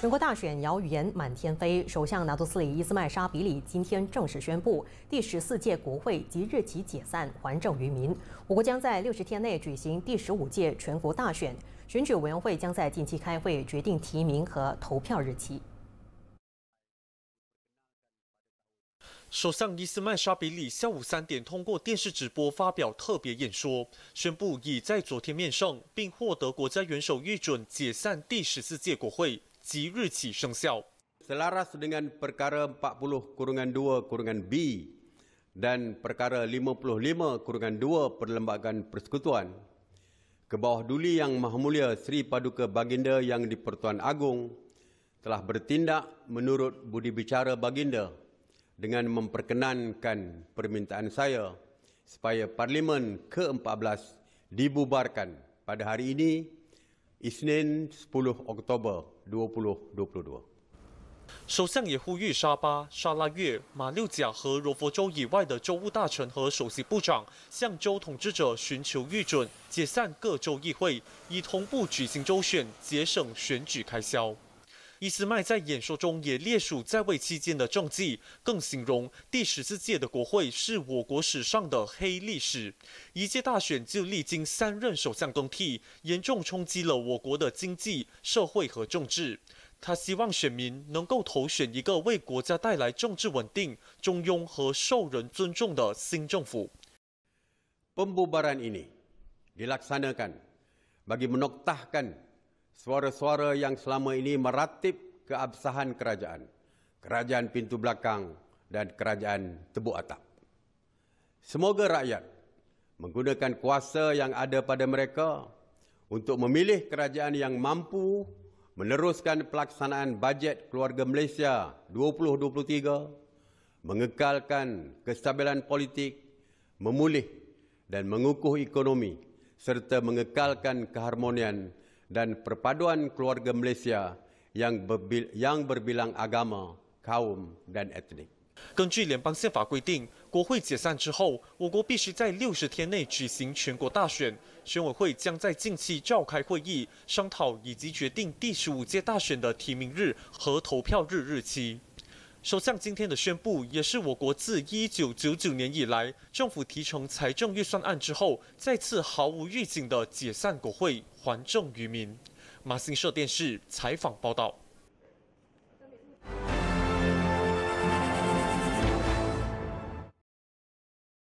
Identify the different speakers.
Speaker 1: 全国大选谣言满天飞，首相纳杜斯里伊斯迈沙比里今天正式宣布，第十四届国会即日起解散，还政于民。我国将在六十天内举行第十五届全国大选，选举委员会将在近期开会决定提名和投票日期。
Speaker 2: 首相伊斯曼沙比里下午三点通过电视直播发表特别演说，宣布已在昨
Speaker 3: 天面圣，并获得国家元首预准解散第十四届国会。即日起生效。Selaras dengan perkara 40-2-B dan perkara 55-2 Perlembagaan Persekutuan, kebawah duli Yang Maha Mulia Sri Paduka Baginda Yang di-Pertuan Agong telah bertindak menurut budi bicara Baginda dengan memperkenankan permintaan saya supaya Parlimen ke-14 dibubarkan pada hari ini
Speaker 2: 首相也呼吁沙巴、沙拉越、马六甲和柔佛州以外的州务大臣和首席部长向州统治者寻求预准，解散各州议会，以同步举行州选，节省选举开销。伊斯麦在演说中也列数在位期间的政绩，更形容第十四届的国会是我国史上的黑历史，一届大选就历经三任首相更替，严重冲击了我国的经济社会和政治。他希望选民能够投选一个为国家带来政治稳定、中庸和受
Speaker 3: 人尊重的新政府。suara-suara yang selama ini meratip keabsahan kerajaan, kerajaan pintu belakang dan kerajaan tebuk atap. Semoga rakyat menggunakan kuasa yang ada pada mereka untuk memilih kerajaan yang mampu meneruskan pelaksanaan bajet keluarga Malaysia 2023, mengekalkan kestabilan politik, memulih dan mengukuh ekonomi serta mengekalkan keharmonian 根据联邦宪法规定，
Speaker 2: 国会解散之后，我国必须在六十天内举行全国大选。选委会将在近期召开会议，商讨以及决定第十五届大选的提名日和投票日日期。首相今天的宣布，也是我国自一九九九年以来政府提成财政预算案之后，再次毫无预警的解散国会，还政于民。马新社电视采访报道。